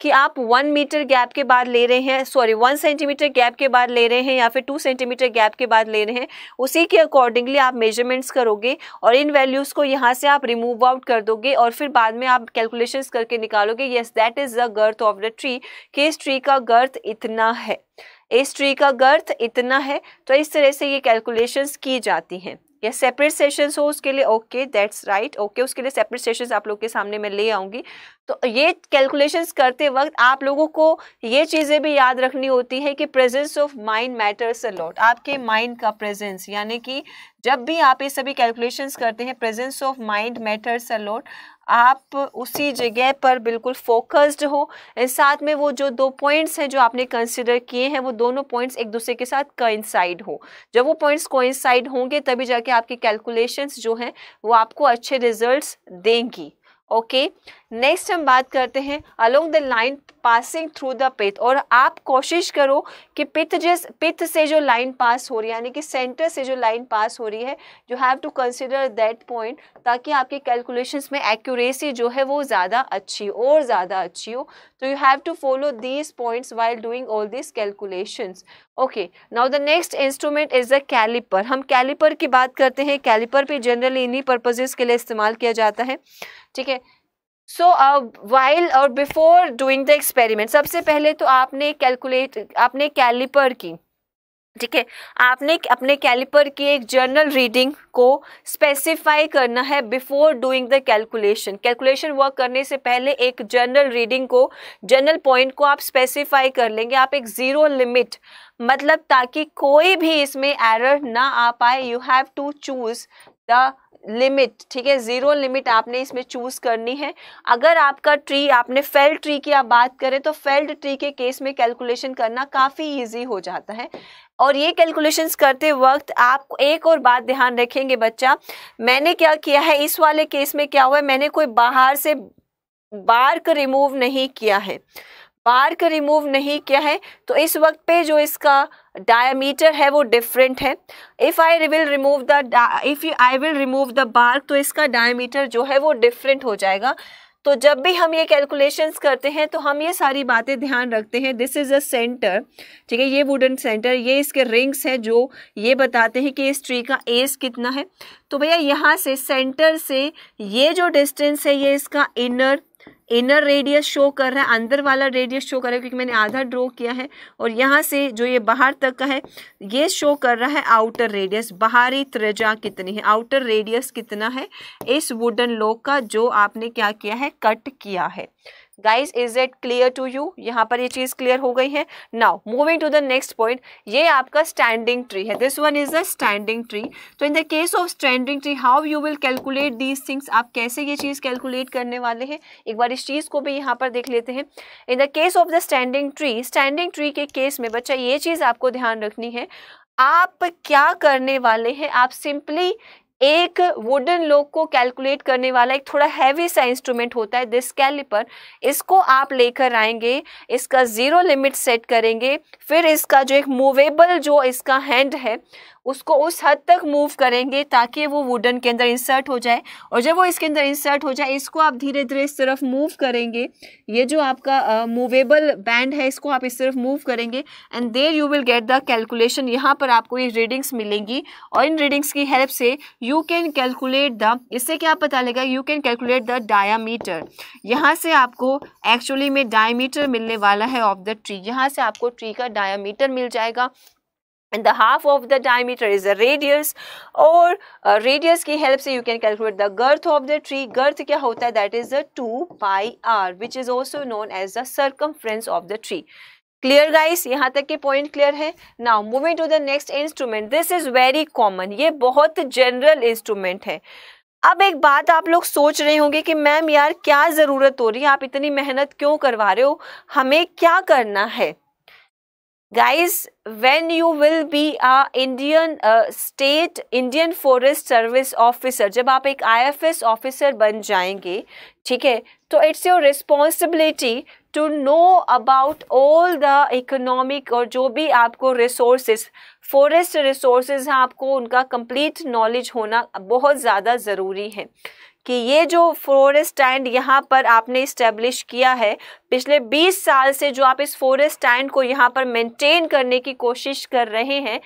Speaker 1: कि आप वन मीटर गैप के बाद ले रहे हैं सॉरी वन सेंटीमीटर गैप के बाद ले रहे हैं या फिर टू सेंटीमीटर गैप के बाद ले रहे हैं उसी के अकॉर्डिंगली आप मेजरमेंट्स करोगे और इन वैल्यूज़ को यहाँ से आप रिमूव आउट कर दोगे और फिर बाद में आप कैलकुलेशंस करके निकालोगे yes that is the girth of the tree कि इस ट्री का गर्थ इतना है इस ट्री का गर्थ इतना है तो इस तरह से ये कैलकुलेशंस की जाती हैं या सेपरेट सेशंस हो उसके लिए ओके दैट्स राइट ओके उसके लिए सेपरेट सेशंस आप लोग के सामने मैं ले आऊँगी तो ये कैलकुलेशंस करते वक्त आप लोगों को ये चीज़ें भी याद रखनी होती है कि presence of mind matters a lot आपके माइंड का प्रेजेंस यानी कि जब भी आप ये सभी कैलकुलेशंस करते हैं presence of mind matters a lot आप उसी जगह पर बिल्कुल फोकस्ड हो साथ में वो जो दो पॉइंट्स हैं जो आपने कंसिडर किए हैं वो दोनों पॉइंट्स एक दूसरे के साथ कोइंसाइड हो जब वो पॉइंट्स कोइंसाइड होंगे तभी जाके आपकी कैलकुलेशंस जो हैं वो आपको अच्छे रिजल्ट्स देंगी ओके नेक्स्ट हम बात करते हैं along the line passing through the pith और आप कोशिश करो कि पिथ जिस पिथ से जो लाइन पास हो रही है यानी कि सेंटर से जो लाइन पास हो रही है you have to consider that point ताकि आपके कैलकुलेशंस में एक्यूरेसी जो है वो ज़्यादा अच्छी और ज़्यादा अच्छी हो तो you have to follow these points while doing all this calculations okay now the next instrument is the calliper हम कैलिपर की बात करते हैं कैलिपर भी जनरली इन्हीं पर्पजेज़ के लिए इस्तेमाल किया जाता है ठीक है सो वाइल uh, और बिफोर डूइंग द एक्सपेरिमेंट सबसे पहले तो आपने कैलकुलेट आपने कैलिपर की ठीक है आपने अपने कैलिपर की एक जर्नल रीडिंग को स्पेसिफाई करना है before doing the calculation calculation work करने से पहले एक जर्नल रीडिंग को जर्नल पॉइंट को आप स्पेसिफाई कर लेंगे आप एक ज़ीरो लिमिट मतलब ताकि कोई भी इसमें एरर ना आ पाए you have to choose the limit ठीक है ज़ीरो लिमिट आपने इसमें चूज़ करनी है अगर आपका ट्री आपने फेल्ड ट्री की आप बात करें तो फेल्ड ट्री के केस में कैलकुलेशन करना काफ़ी इजी हो जाता है और ये कैलकुलेशंस करते वक्त आप एक और बात ध्यान रखेंगे बच्चा मैंने क्या किया है इस वाले केस में क्या हुआ है मैंने कोई बाहर से बार्क रिमूव नहीं किया है पार्क रिमूव नहीं किया है तो इस वक्त पे जो इसका डायमीटर है वो डिफरेंट है if I will remove the if I will remove the bark तो इसका डायमीटर जो है वो डिफरेंट हो जाएगा तो जब भी हम ये कैलकुलेशंस करते हैं तो हम ये सारी बातें ध्यान रखते हैं दिस इज़ अ सेंटर ठीक है ये वुडन सेंटर ये इसके रिंग्स हैं जो ये बताते हैं कि इस ट्री का एज कितना है तो भैया यहाँ से सेंटर से ये जो डिस्टेंस है ये इसका इनर इनर रेडियस शो कर रहा है अंदर वाला रेडियस शो कर रहा है क्योंकि मैंने आधा ड्रॉ किया है और यहाँ से जो ये बाहर तक का है ये शो कर रहा है आउटर रेडियस बाहरी त्रिजा कितनी है आउटर रेडियस कितना है इस वुडन लॉक का जो आपने क्या किया है कट किया है guys is it clear to you यहाँ पर ये चीज़ क्लियर हो गई है now moving to the next point ये आपका स्टैंडिंग ट्री है this one is a standing tree तो in the case of standing tree how you will calculate these things आप कैसे ये चीज़ कैलकुलेट करने वाले हैं एक बार इस चीज़ को भी यहाँ पर देख लेते हैं in the case of the standing tree standing tree के केस में बच्चा ये चीज़ आपको ध्यान रखनी है आप क्या करने वाले हैं आप सिंपली एक वुडन लोक को कैलकुलेट करने वाला एक थोड़ा हैवी सा इंस्ट्रूमेंट होता है दिस कैलिपर इसको आप लेकर आएंगे इसका ज़ीरो लिमिट सेट करेंगे फिर इसका जो एक मूवेबल जो इसका हैंड है उसको उस हद तक मूव करेंगे ताकि वो वुडन के अंदर इंसर्ट हो जाए और जब वो इसके अंदर इंसर्ट हो जाए इसको आप धीरे धीरे इस तरफ मूव करेंगे ये जो आपका मूवेबल uh, बैंड है इसको आप इस तरफ मूव करेंगे and there you will get the calculation यहाँ पर आपको ये रीडिंग्स मिलेंगी और इन रीडिंग्स की हेल्प से यू कैन कैलकुलेट द इससे क्या पता लगेगा you can calculate the diameter यहाँ से आपको एक्चुअली में डायमीटर मिलने वाला है ऑफ द ट्री यहाँ से आपको ट्री का डायामीटर मिल जाएगा and the half of the diameter is a radius or और radius ki help se you can calculate the girth of the tree girth kya hota hai that is the 2 pi r which is also known as the circumference of the tree clear guys यहाँ तक के point clear है now moving to the next instrument this is very common ये बहुत general instrument है अब एक बात आप लोग सोच रहे होंगे कि मैम यार क्या ज़रूरत हो रही है आप इतनी मेहनत क्यों करवा रहे हो हमें क्या करना है guys when you will be a indian uh, state indian forest service officer जब आप एक आईएफएस ऑफिसर बन जाएंगे ठीक है तो it's your responsibility to know about all the economic और जो भी आपको रिसोर्सेज फॉरेस्ट रिसोर्सेज हैं आपको उनका कंप्लीट नॉलेज होना बहुत ज़्यादा ज़रूरी है कि ये जो फॉरेस्ट स्टैंड यहाँ पर आपने इस्टेब्लिश किया है पिछले 20 साल से जो आप इस फॉरेस्ट स्टैंड को यहाँ पर मेंटेन करने की कोशिश कर रहे हैं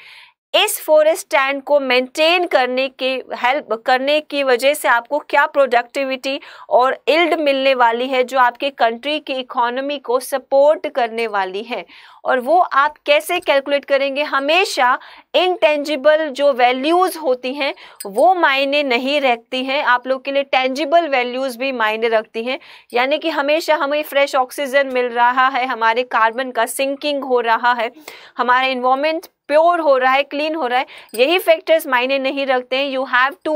Speaker 1: इस फॉरेस्ट स्टैंड को मेंटेन करने के हेल्प करने की वजह से आपको क्या प्रोडक्टिविटी और इल्ड मिलने वाली है जो आपके कंट्री की इकोनॉमी को सपोर्ट करने वाली है और वो आप कैसे कैलकुलेट करेंगे हमेशा इनटेंजिबल जो वैल्यूज़ होती हैं वो मायने नहीं रखती हैं आप लोग के लिए टेंजिबल वैल्यूज़ भी मायने रखती हैं यानी कि हमेशा हमें फ्रेश ऑक्सीजन मिल रहा है हमारे कार्बन का सिंकिंग हो रहा है हमारे इन्वामेंट प्योर हो रहा है क्लीन हो रहा है यही फैक्टर्स मायने नहीं रखते हैं you have to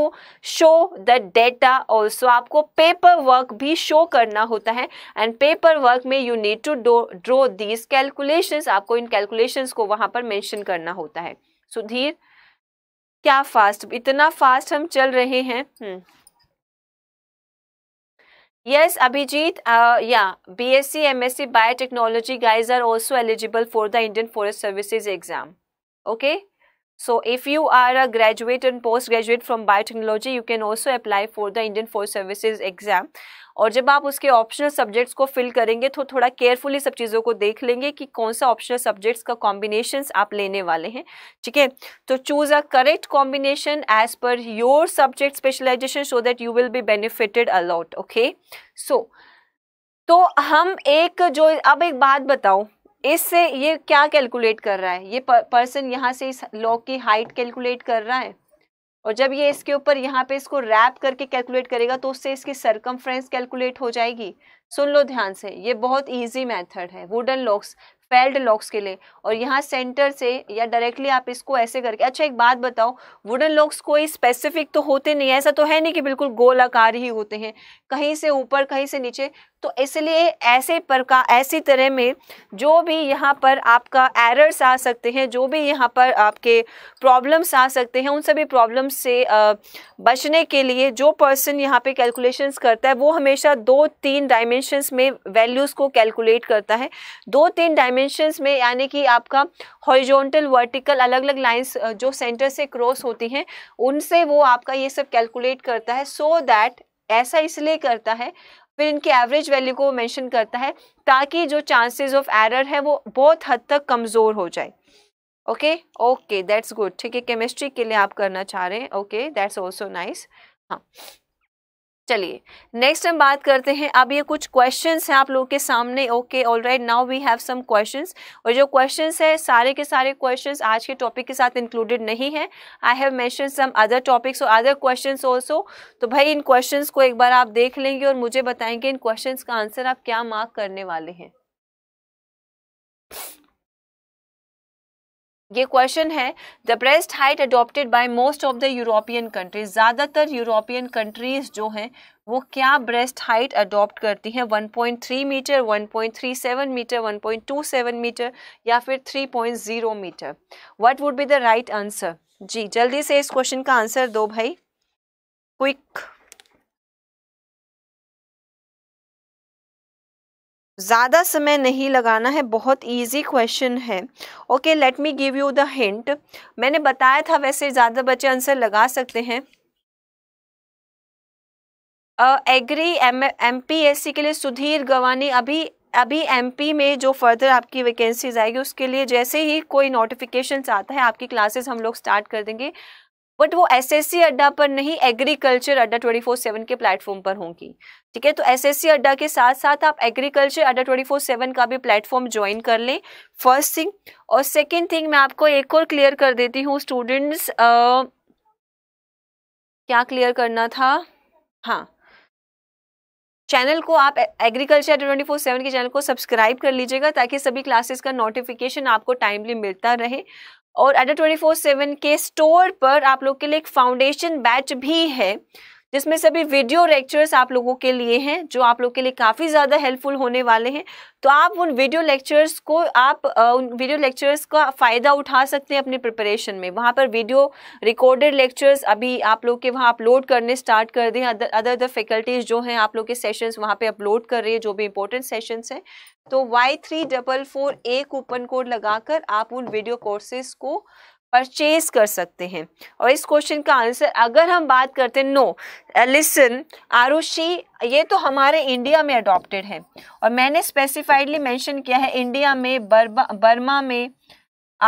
Speaker 1: show the data also आपको पेपर वर्क भी शो करना होता है एंड पेपर वर्क में you need to draw these calculation आपको इन कैलकुलेशन को वहां पर मैंशन करना होता है सुधीर क्या फास्ट इतना फास्ट हम चल रहे हैं yes hmm. yes S C M S C biotechnology guys are also eligible for the Indian forest services exam okay so if you are a graduate and graduate from biotechnology, you can also apply for the Indian Force Services exam. और जब आप उसके optional subjects को fill करेंगे तो थोड़ा carefully सब चीज़ों को देख लेंगे कि कौन सा ऑप्शनल सब्जेक्ट्स का कॉम्बिनेशन आप लेने वाले हैं ठीक है तो choose a correct combination as per your subject specialisation so that you will be benefited a lot okay so तो हम एक जो अब एक बात बताऊँ इससे ये क्या कैलकुलेट कर रहा है ये पर्सन यहाँ से इस लॉक की हाइट कैलकुलेट कर रहा है और जब ये इसके ऊपर यहाँ पे इसको रैप करके कैलकुलेट करेगा तो उससे इसकी सरकमफ्रेंस कैलकुलेट हो जाएगी सुन लो ध्यान से ये बहुत इजी मेथड है वुडन लॉक्स फेल्ड लॉक्स के लिए और यहाँ सेंटर से या डायरेक्टली आप इसको ऐसे करके अच्छा एक बात बताओ वुडन लॉक्स कोई स्पेसिफिक तो होते नहीं ऐसा तो है नहीं कि बिल्कुल गोल आकार ही होते हैं कहीं से ऊपर कहीं से नीचे तो इसलिए ऐसे प्रकार ऐसी तरह में जो भी यहाँ पर आपका एरर्स आ सकते हैं जो भी यहाँ पर आपके प्रॉब्लम्स आ सकते हैं उन सभी प्रॉब्लम्स से बचने के लिए जो पर्सन यहाँ पे कैलकुलेशंस करता है वो हमेशा दो तीन डायमेंशंस में वैल्यूज़ को कैलकुलेट करता है दो तीन डायमेंशंस में यानी कि आपका हॉरिजॉन्टल वर्टिकल अलग अलग लाइन्स जो सेंटर से क्रॉस होती हैं उनसे वो आपका ये सब कैलकुलेट करता है सो so दैट ऐसा इसलिए करता है फिर इनकी एवरेज वैल्यू को मेंशन करता है ताकि जो चांसेस ऑफ एरर है वो बहुत हद तक कमज़ोर हो जाए ओके ओके दैट्स गुड ठीक है केमिस्ट्री के लिए आप करना चाह रहे हैं ओके दैट्स ऑल्सो नाइस हाँ चलिए नेक्स्ट हम बात करते हैं अब ये कुछ क्वेश्चंस हैं आप लोगों के सामने okay all right now we have some questions और जो क्वेश्चंस है सारे के सारे क्वेश्चंस आज के टॉपिक के साथ इंक्लूडेड नहीं है आई हैव मैं सम अदर टॉपिक्स और अदर क्वेश्चंस आल्सो तो भाई इन क्वेश्चंस को एक बार आप देख लेंगे और मुझे बताएंगे इन क्वेश्चन का आंसर आप क्या मार्क करने वाले हैं ये क्वेश्चन है the breast height adopted by most of the European countries ज़्यादातर यूरोपियन कंट्रीज जो हैं वो क्या ब्रेस्ट हाइट अडॉप्ट करती हैं 1.3 मीटर 1.37 मीटर 1.27 मीटर या फिर 3.0 metre what would be the right answer जी जल्दी से इस क्वेश्चन का आंसर दो भाई क्विक ज़्यादा समय नहीं लगाना है बहुत इजी क्वेश्चन है okay let me give you the hint मैंने बताया था वैसे ज़्यादा बच्चे आंसर लगा सकते हैं agri M M P S C के लिए सुधीर गवानी अभी अभी एमपी में जो फर्दर आपकी वैकेंसीज आएगी उसके लिए जैसे ही कोई नोटिफिकेशन आता है आपकी क्लासेस हम लोग स्टार्ट कर देंगे बट वो एसएससी अड्डा पर नहीं एग्रीकल्चर अड्डा 24/7 के प्लेटफॉर्म पर होंगी ठीक है तो एसएससी अड्डा के साथ साथ आप एग्रीकल्चर अड्डा 24/7 का भी प्लेटफॉर्म ज्वाइन कर लें फर्स्ट थिंग और सेकंड थिंग मैं आपको एक और क्लियर कर देती हूँ स्टूडेंट्स क्या क्लियर करना था हाँ चैनल को आप एग्रीकल्चर ट्वेंटी फोर सेवन के चैनल को सब्सक्राइब कर लीजिएगा ताकि सभी क्लासेस का नोटिफिकेशन आपको टाइमली मिलता रहे और अड्डा ट्वेंटी फोर सेवन के स्टोर पर आप लोग के लिए एक फाउंडेशन बैच भी है जिसमें से भी वीडियो लेक्चर्स आप लोगों के लिए हैं जो आप लोग के लिए काफ़ी ज़्यादा हेल्पफुल होने वाले हैं तो आप उन वीडियो लेक्चर्स को आप उन वीडियो लेक्चर्स का फ़ायदा उठा सकते हैं अपने प्रिपरेशन में वहाँ पर वीडियो रिकॉर्डेड लेक्चर्स अभी आप लोग के वहाँ अपलोड करने स्टार्ट कर दें अदर अदर फैकल्टीज़ जो हैं आप लोग के सेशंस वहाँ पे अपलोड कर रही है जो भी इंपॉर्टेंट सेशंस हैं तो Y three double four A coupon code लगाकर आप उन वीडियो कोर्सेज को परचेज कर सकते हैं और इस क्वेश्चन का आंसर अगर हम बात करते हैं नो लिसन आरुषि ये तो हमारे इंडिया में अडॉप्टेड है और मैंने स्पेसिफाइडली मेंशन किया है इंडिया में बर्मा बर्मा में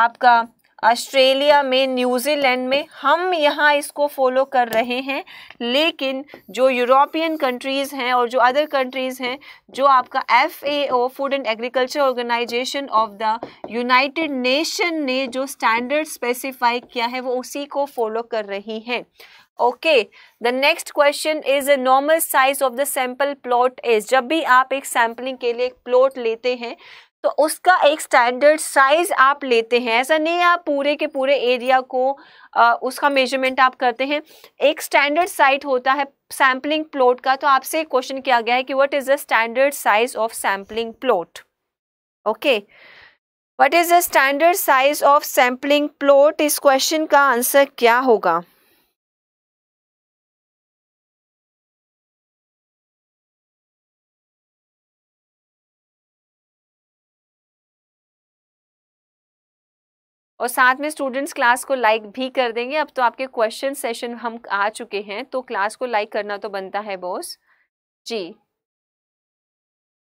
Speaker 1: आपका ऑस्ट्रेलिया में न्यूजीलैंड में हम यहाँ इसको फॉलो कर रहे हैं लेकिन जो यूरोपियन कंट्रीज़ हैं और जो अदर कंट्रीज़ हैं जो आपका F food and agriculture organisation of the united nation ने जो स्टैंडर्ड स्पेसिफाई किया है वो उसी को फॉलो कर रही है okay the next question is a normal size of the sample plot is जब भी आप एक सैम्पलिंग के लिए एक प्लॉट लेते हैं तो उसका एक स्टैंडर्ड साइज़ आप लेते हैं ऐसा नहीं आप पूरे के पूरे एरिया को आ, उसका मेजरमेंट आप करते हैं एक स्टैंडर्ड साइट होता है सैम्पलिंग प्लॉट का तो आपसे क्वेश्चन किया गया है कि what is the standard size of sampling plot okay what is the standard size of sampling plot इस क्वेश्चन का आंसर क्या होगा और साथ में स्टूडेंट्स क्लास को लाइक भी कर देंगे अब तो आपके क्वेश्चन सेशन हम आ चुके हैं तो क्लास को लाइक करना तो बनता है बॉस जी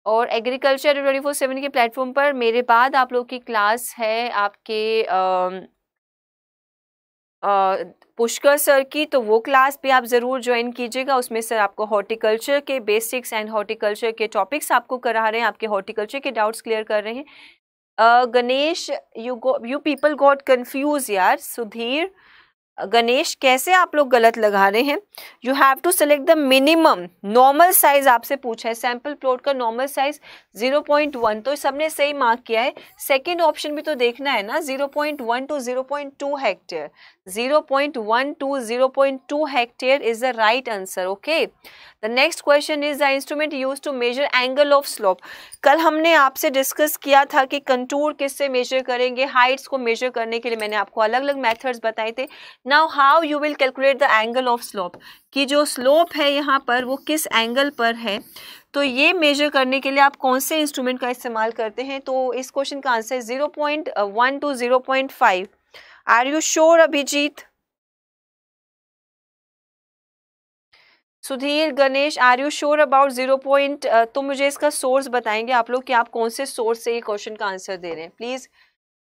Speaker 1: और एग्रीकल्चर ट्वेंटी फोर सेवन के प्लेटफॉर्म पर मेरे बाद आप लोग की क्लास है आपके पुष्कर सर की तो वो क्लास भी आप ज़रूर ज्वाइन कीजिएगा उसमें सर आपको हॉर्टिकल्चर के बेसिक्स एंड हॉर्टिकल्चर के टॉपिक्स आपको करा रहे हैं आपके हॉर्टिकल्चर के डाउट्स क्लियर कर रहे हैं uh, Ganesh, you go, you people got confused, yaar. Sudhir, Ganesh कैसे आप लोग गलत लगा रहे हैं you have to select the minimum normal size आपसे पूछा है सैम्पल प्लॉट का नॉर्मल साइज 0.1 तो सबने सही मार्क किया है सेकंड ऑप्शन भी तो देखना है ना 0.1 to 0.2 hectare 0.1 to 0.2 hectare is the right answer okay the next question is the instrument use to measure angle of slope कल हमने आपसे डिस्कस किया था कि कंटूर किससे मेजर करेंगे हाइट्स को मेजर करने के लिए मैंने आपको अलग अलग मैथड्स बताए थे now how you will calculate the angle of slope कि जो स्लोप है यहाँ पर वो किस एंगल पर है तो ये मेजर करने के लिए आप कौन से इंस्ट्रूमेंट का इस्तेमाल करते हैं तो इस क्वेश्चन का answer zero point one to zero point five are you sure Abhijit Sudhir Ganesh are you sure about zero point तो मुझे इसका सोर्स बताएंगे आप लोग कि आप कौन से सोर्स से ये क्वेश्चन का आंसर दे रहे हैं please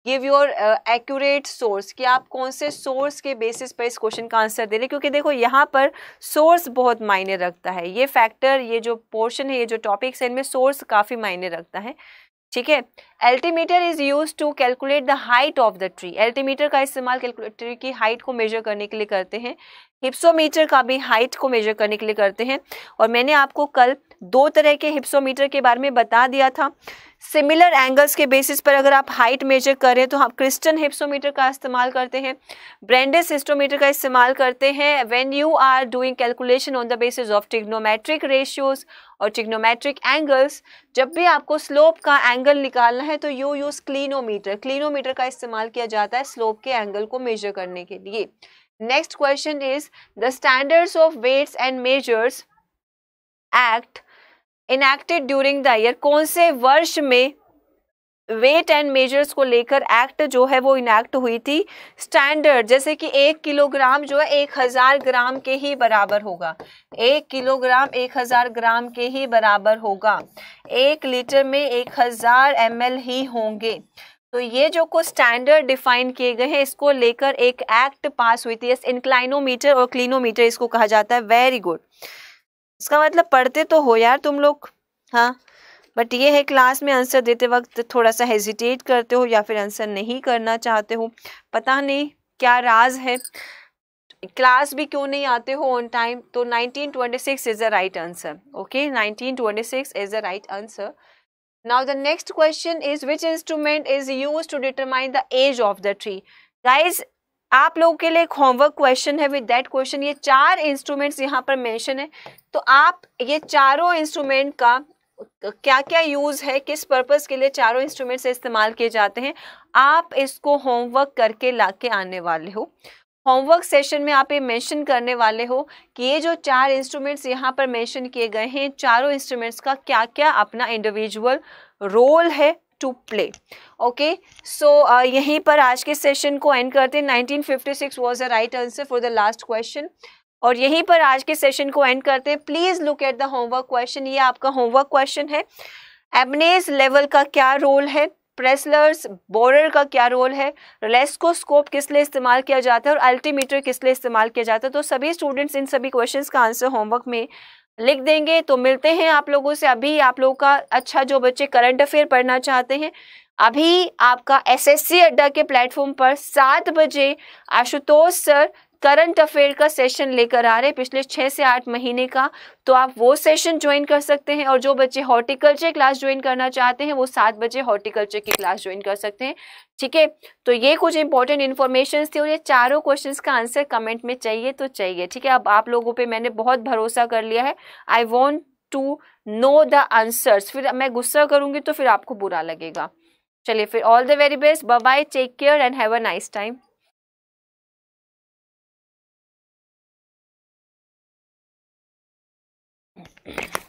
Speaker 1: give your accurate source कि आप कौन से सोर्स के बेसिस पर इस क्वेश्चन का आंसर दे रहे क्योंकि देखो यहाँ पर सोर्स बहुत मायने रखता है ये फैक्टर ये जो पोर्शन है ये जो टॉपिक्स है इनमें सोर्स काफ़ी मायने रखता है ठीक है altimeter is use to calculate the height of the tree altimeter का इस्तेमाल ट्री की हाइट को मेजर करने के लिए करते हैं हिप्सोमीटर का भी हाइट को मेजर करने के लिए करते हैं और मैंने आपको कल दो तरह के हिप्सोमीटर के बारे में बता दिया था सिमिलर एंगल्स के बेसिस पर अगर आप हाइट मेजर करें तो हम क्रिस्टन हिप्सोमीटर का इस्तेमाल करते हैं ब्रेंडेस हिस्टोमीटर का इस्तेमाल करते हैं when you are doing calculation on the basis of trigonometric ratios और टिग्नोमेट्रिक एंगल्स जब भी आपको स्लोप का एंगल निकालना है तो यू यूज़ क्लिनोमीटर क्लिनोमीटर का इस्तेमाल किया जाता है स्लोप के एंगल को मेजर करने के लिए next question is the standards of weights and measures act enacted during the year कौन से वर्ष में वेट एंड मेजर्स को लेकर एक्ट जो है वो इनैक्ट हुई थी स्टैंडर्ड जैसे कि एक किलोग्राम जो है एक हज़ार ग्राम के ही बराबर होगा एक किलोग्राम एक हज़ार ग्राम के ही बराबर होगा एक लीटर में एक हज़ार एम ही होंगे तो ये जो कुछ स्टैंडर्ड डिफाइन किए गए हैं इसको लेकर एक एक्ट पास हुई थी इंक्लाइनोमीटर और क्लिनोमीटर इसको कहा जाता है वेरी गुड इसका मतलब पढ़ते तो हो यार तुम लोग हाँ बट ये है क्लास में आंसर देते वक्त थोड़ा सा हेजिटेट करते हो या फिर आंसर नहीं करना चाहते हो पता नहीं क्या राज है क्लास भी क्यों नहीं आते हो ऑन टाइम तो 1926 is the right answer okay 1926 is the right answer now the next question is which instrument is use to determine the age of the tree guys आप लोगों के लिए एक होमवर्क क्वेश्चन है विद डेट क्वेश्चन ये चार instruments यहाँ पर मेंशन है तो आप ये चारों इंस्ट्रूमेंट का क्या क्या यूज़ है किस पर्पज़ के लिए चारों इंस्ट्रूमेंट इस्तेमाल किए जाते हैं आप इसको होमवर्क करके ला के आने वाले हो होमवर्क सेशन में आप ये मेंशन करने वाले हो कि ये जो चार इंस्ट्रूमेंट्स यहाँ पर मेंशन किए गए हैं चारों इंस्ट्रूमेंट्स का क्या क्या अपना इंडिविजुअल रोल है to play okay so uh, यहीं पर आज के सेशन को एंड करते हैं 1956 was the right answer for the last question और यहीं पर आज के सेशन को एंड करते हैं please look at the homework question ये आपका होमवर्क क्वेश्चन है एबनेस लेवल का क्या रोल है प्रेसलर्स बोरर का क्या रोल है रेस्कोस्कोप स्कोप किस लिए इस्तेमाल किया जाता है और अल्टीमीटर किस लिए इस्तेमाल किया जाता है तो सभी स्टूडेंट्स इन सभी क्वेश्चन का आंसर होमवर्क में लिख देंगे तो मिलते हैं आप लोगों से अभी आप लोगों का अच्छा जो बच्चे करंट अफेयर पढ़ना चाहते हैं अभी आपका एसएससी अड्डा के प्लेटफॉर्म पर सात बजे आशुतोष सर करंट अफेयर का सेशन लेकर आ रहे पिछले छः से आठ महीने का तो आप वो सेशन ज्वाइन कर सकते हैं और जो बच्चे हॉर्टिकल्चर क्लास ज्वाइन करना चाहते हैं वो सात बजे हॉर्टिकल्चर की क्लास ज्वाइन कर सकते हैं ठीक है तो ये कुछ इंपॉर्टेंट इन्फॉर्मेशन थी और ये चारों क्वेश्चन का आंसर कमेंट में चाहिए तो चाहिए ठीक है अब आप लोगों पर मैंने बहुत भरोसा कर लिया है I want to know the answers फिर मैं गुस्सा करूँगी तो फिर आपको बुरा लगेगा चलिए फिर all the very best bye bye take care and have a nice time Thank you.